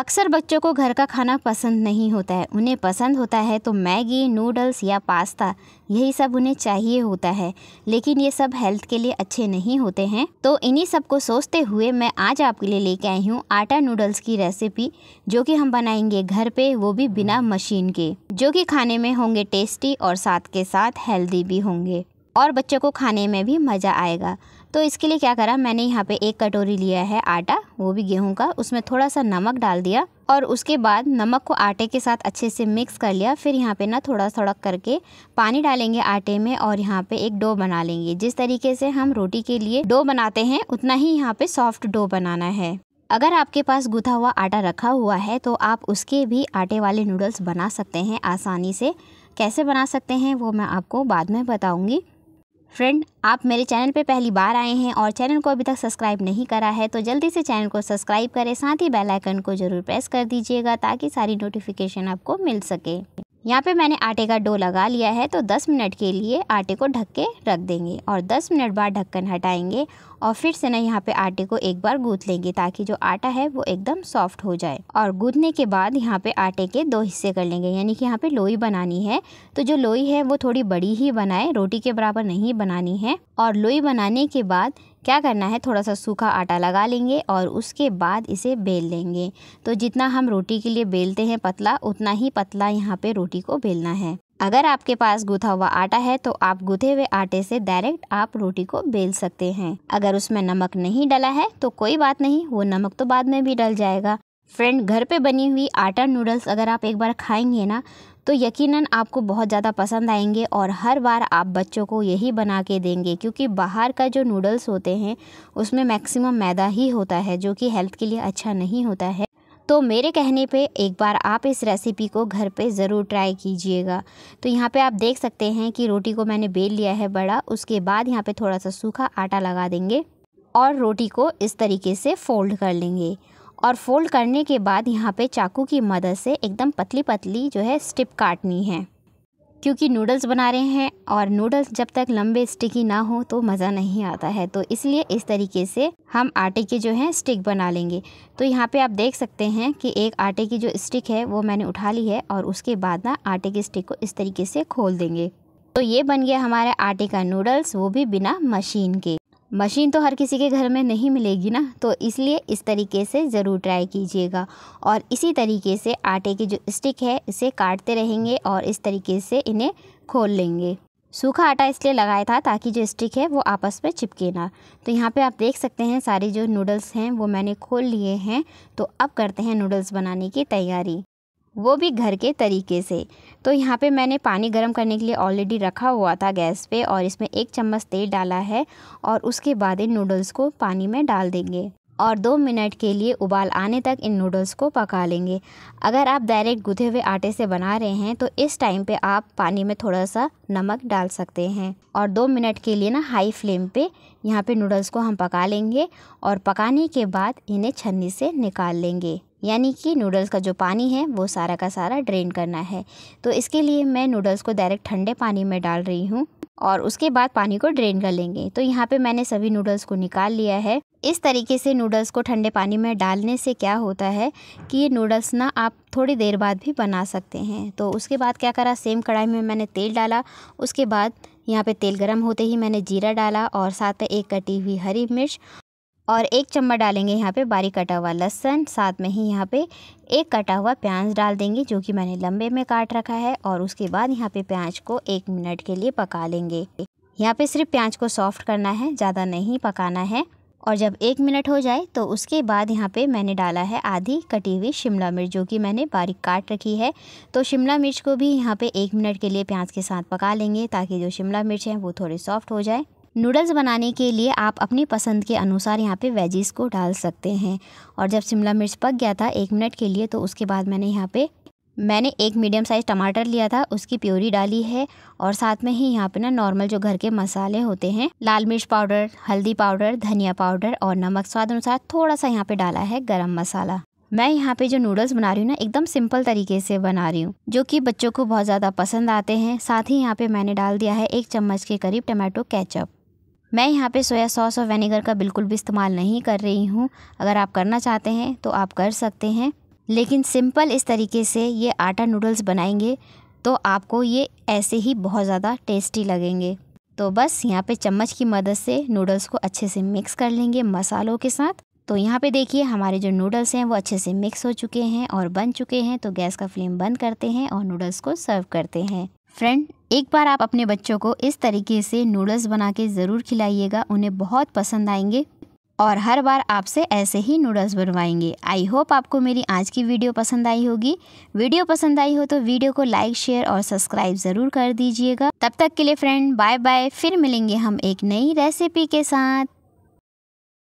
अक्सर बच्चों को घर का खाना पसंद नहीं होता है उन्हें पसंद होता है तो मैगी नूडल्स या पास्ता यही सब उन्हें चाहिए होता है लेकिन ये सब हेल्थ के लिए अच्छे नहीं होते हैं तो इन्हीं सब को सोचते हुए मैं आज आपके लिए लेके आई हूँ आटा नूडल्स की रेसिपी जो कि हम बनाएंगे घर पे वो भी बिना मशीन के जो कि खाने में होंगे टेस्टी और साथ के साथ हेल्दी भी होंगे और बच्चे को खाने में भी मज़ा आएगा तो इसके लिए क्या करा मैंने यहाँ पे एक कटोरी लिया है आटा वो भी गेहूं का उसमें थोड़ा सा नमक डाल दिया और उसके बाद नमक को आटे के साथ अच्छे से मिक्स कर लिया फिर यहाँ पे ना थोड़ा थोड़ा करके पानी डालेंगे आटे में और यहाँ पे एक डो बना लेंगे जिस तरीके से हम रोटी के लिए डो बनाते हैं उतना ही यहाँ पे सॉफ्ट डो बनाना है अगर आपके पास गुथा हुआ आटा रखा हुआ है तो आप उसके भी आटे वाले नूडल्स बना सकते हैं आसानी से कैसे बना सकते हैं वो मैं आपको बाद में बताऊंगी फ्रेंड आप मेरे चैनल पर पहली बार आए हैं और चैनल को अभी तक सब्सक्राइब नहीं करा है तो जल्दी से चैनल को सब्सक्राइब करें साथ ही बेल आइकन को ज़रूर प्रेस कर दीजिएगा ताकि सारी नोटिफिकेशन आपको मिल सके यहाँ पे मैंने आटे का डो लगा लिया है तो 10 मिनट के लिए आटे को ढक के रख देंगे और 10 मिनट बाद ढक्कन हटाएंगे और फिर से ना यहाँ पे आटे को एक बार गूँथ लेंगे ताकि जो आटा है वो एकदम सॉफ्ट हो जाए और गूंथने के बाद यहाँ पे आटे के दो हिस्से कर लेंगे यानी कि यहाँ पे लोई बनानी है तो जो लोई है वो थोड़ी बड़ी ही बनाए रोटी के बराबर नहीं बनानी है और लोई बनाने के बाद क्या करना है थोड़ा सा सूखा आटा लगा लेंगे और उसके बाद इसे बेल लेंगे तो जितना हम रोटी के लिए बेलते हैं पतला उतना ही पतला यहाँ पे रोटी को बेलना है अगर आपके पास गुथा हुआ आटा है तो आप गूथे हुए आटे से डायरेक्ट आप रोटी को बेल सकते हैं अगर उसमें नमक नहीं डला है तो कोई बात नहीं वो नमक तो बाद में भी डल जाएगा फ्रेंड घर पे बनी हुई आटा नूडल्स अगर आप एक बार खाएंगे ना तो यकीनन आपको बहुत ज़्यादा पसंद आएंगे और हर बार आप बच्चों को यही बना के देंगे क्योंकि बाहर का जो नूडल्स होते हैं उसमें मैक्सिमम मैदा ही होता है जो कि हेल्थ के लिए अच्छा नहीं होता है तो मेरे कहने पे एक बार आप इस रेसिपी को घर पे ज़रूर ट्राई कीजिएगा तो यहाँ पे आप देख सकते हैं कि रोटी को मैंने बेल लिया है बड़ा उसके बाद यहाँ पे थोड़ा सा सूखा आटा लगा देंगे और रोटी को इस तरीके से फोल्ड कर लेंगे और फोल्ड करने के बाद यहाँ पे चाकू की मदद से एकदम पतली पतली जो है स्टिप काटनी है क्योंकि नूडल्स बना रहे हैं और नूडल्स जब तक लंबे स्टिकी ना हो तो मज़ा नहीं आता है तो इसलिए इस तरीके से हम आटे के जो हैं स्टिक बना लेंगे तो यहाँ पे आप देख सकते हैं कि एक आटे की जो स्टिक है वो मैंने उठा ली है और उसके बाद ना आटे की स्टिक को इस तरीके से खोल देंगे तो ये बन गया हमारे आटे का नूडल्स वो भी बिना मशीन के मशीन तो हर किसी के घर में नहीं मिलेगी ना तो इसलिए इस तरीके से ज़रूर ट्राई कीजिएगा और इसी तरीके से आटे की जो स्टिक है इसे काटते रहेंगे और इस तरीके से इन्हें खोल लेंगे सूखा आटा इसलिए लगाया था ताकि जो स्टिक है वो आपस में चिपके ना तो यहाँ पे आप देख सकते हैं सारे जो नूडल्स हैं वो मैंने खोल लिए हैं तो अब करते हैं नूडल्स बनाने की तैयारी वो भी घर के तरीके से तो यहाँ पे मैंने पानी गर्म करने के लिए ऑलरेडी रखा हुआ था गैस पे और इसमें एक चम्मच तेल डाला है और उसके बाद इन नूडल्स को पानी में डाल देंगे और दो मिनट के लिए उबाल आने तक इन नूडल्स को पका लेंगे अगर आप डायरेक्ट गुथे हुए आटे से बना रहे हैं तो इस टाइम पे आप पानी में थोड़ा सा नमक डाल सकते हैं और दो मिनट के लिए ना हाई फ्लेम पे यहाँ पे नूडल्स को हम पका लेंगे और पकाने के बाद इन्हें छन्नी से निकाल लेंगे यानी कि नूडल्स का जो पानी है वो सारा का सारा ड्रेन करना है तो इसके लिए मैं नूडल्स को डायरेक्ट ठंडे पानी में डाल रही हूँ और उसके बाद पानी को ड्रेन कर लेंगे तो यहाँ पे मैंने सभी नूडल्स को निकाल लिया है इस तरीके से नूडल्स को ठंडे पानी में डालने से क्या होता है कि ये नूडल्स ना आप थोड़ी देर बाद भी बना सकते हैं तो उसके बाद क्या करा सेम कढ़ाई में मैंने तेल डाला उसके बाद यहाँ पे तेल गरम होते ही मैंने जीरा डाला और साथ में एक कटी हुई हरी मिर्च और एक चम्मच डालेंगे यहाँ पे बारीक कटा हुआ लहसन साथ में ही यहाँ पे एक कटा हुआ प्याज डाल देंगे जो कि मैंने लंबे में काट रखा है और उसके बाद यहाँ पे प्याज को एक मिनट के लिए पका लेंगे यहाँ पे सिर्फ प्याज को सॉफ्ट करना है ज़्यादा नहीं पकाना है और जब एक मिनट हो जाए तो उसके बाद यहाँ पे मैंने डाला है आधी कटी हुई शिमला मिर्च जो कि मैंने बारीक काट रखी है तो शिमला मिर्च को भी यहाँ पे एक मिनट के लिए प्याज के साथ पका लेंगे ताकि जो शिमला मिर्च है वो थोड़ी सॉफ्ट हो जाए नूडल्स बनाने के लिए आप अपनी पसंद के अनुसार यहाँ पे वेजीज़ को डाल सकते हैं और जब शिमला मिर्च पक गया था एक मिनट के लिए तो उसके बाद मैंने यहाँ पे मैंने एक मीडियम साइज़ टमाटर लिया था उसकी प्योरी डाली है और साथ में ही यहाँ पे ना नॉर्मल जो घर के मसाले होते हैं लाल मिर्च पाउडर हल्दी पाउडर धनिया पाउडर और नमक स्वाद अनुसार थोड़ा सा यहाँ पे डाला है गर्म मसाला मैं यहाँ पे जो नूडल्स बना रही हूँ ना एकदम सिंपल तरीके से बना रही हूँ जो कि बच्चों को बहुत ज़्यादा पसंद आते हैं साथ ही यहाँ पे मैंने डाल दिया है एक चम्मच के करीब टमाटो केचप मैं यहाँ पे सोया सॉस और वेनेगर का बिल्कुल भी इस्तेमाल नहीं कर रही हूँ अगर आप करना चाहते हैं तो आप कर सकते हैं लेकिन सिंपल इस तरीके से ये आटा नूडल्स बनाएंगे तो आपको ये ऐसे ही बहुत ज़्यादा टेस्टी लगेंगे तो बस यहाँ पे चम्मच की मदद से नूडल्स को अच्छे से मिक्स कर लेंगे मसालों के साथ तो यहाँ पे देखिए हमारे जो नूडल्स हैं वो अच्छे से मिक्स हो चुके हैं और बन चुके हैं तो गैस का फ्लेम बंद करते हैं और नूडल्स को सर्व करते हैं फ्रेंड एक बार आप अपने बच्चों को इस तरीके से नूडल्स बना के ज़रूर खिलाइएगा उन्हें बहुत पसंद आएंगे और हर बार आपसे ऐसे ही नूडल्स बनवाएंगे आई होप आपको मेरी आज की वीडियो पसंद आई होगी वीडियो पसंद आई हो तो वीडियो को लाइक शेयर और सब्सक्राइब ज़रूर कर दीजिएगा तब तक के लिए फ्रेंड बाय बाय फिर मिलेंगे हम एक नई रेसिपी के साथ